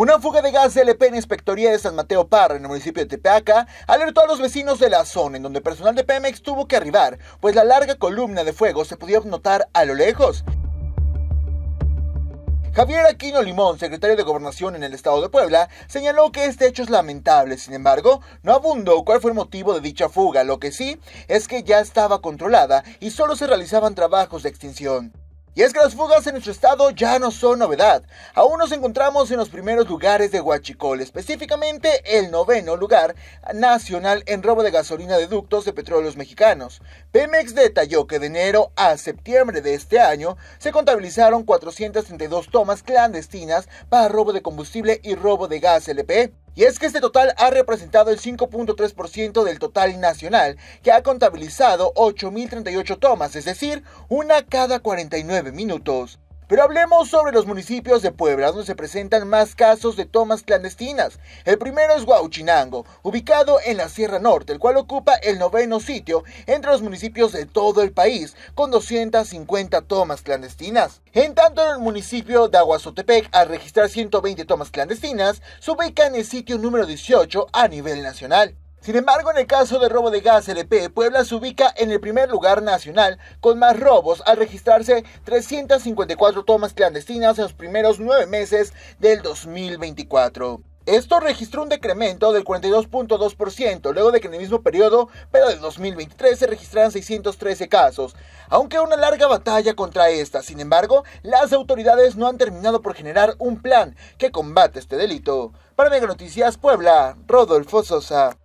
Una fuga de gas de LP en Inspectoría de San Mateo Parra, en el municipio de Tepeaca, alertó a los vecinos de la zona, en donde personal de Pemex tuvo que arribar, pues la larga columna de fuego se podía notar a lo lejos. Javier Aquino Limón, secretario de Gobernación en el Estado de Puebla, señaló que este hecho es lamentable, sin embargo, no abundó cuál fue el motivo de dicha fuga, lo que sí es que ya estaba controlada y solo se realizaban trabajos de extinción. Y es que las fugas en nuestro estado ya no son novedad. Aún nos encontramos en los primeros lugares de Huachicol, específicamente el noveno lugar nacional en robo de gasolina de ductos de petróleos mexicanos. Pemex detalló que de enero a septiembre de este año se contabilizaron 432 tomas clandestinas para robo de combustible y robo de gas LP. E. Y es que este total ha representado el 5.3% del total nacional, que ha contabilizado 8.038 tomas, es decir, una cada 49 minutos. Pero hablemos sobre los municipios de Puebla, donde se presentan más casos de tomas clandestinas. El primero es Huauchinango, ubicado en la Sierra Norte, el cual ocupa el noveno sitio entre los municipios de todo el país, con 250 tomas clandestinas. En tanto, en el municipio de Aguazotepec, al registrar 120 tomas clandestinas, se ubica en el sitio número 18 a nivel nacional. Sin embargo, en el caso de robo de gas LP, Puebla se ubica en el primer lugar nacional con más robos al registrarse 354 tomas clandestinas en los primeros nueve meses del 2024. Esto registró un decremento del 42.2%, luego de que en el mismo periodo, pero del 2023, se registraran 613 casos. Aunque una larga batalla contra esta, sin embargo, las autoridades no han terminado por generar un plan que combate este delito. Para Mega Noticias Puebla, Rodolfo Sosa.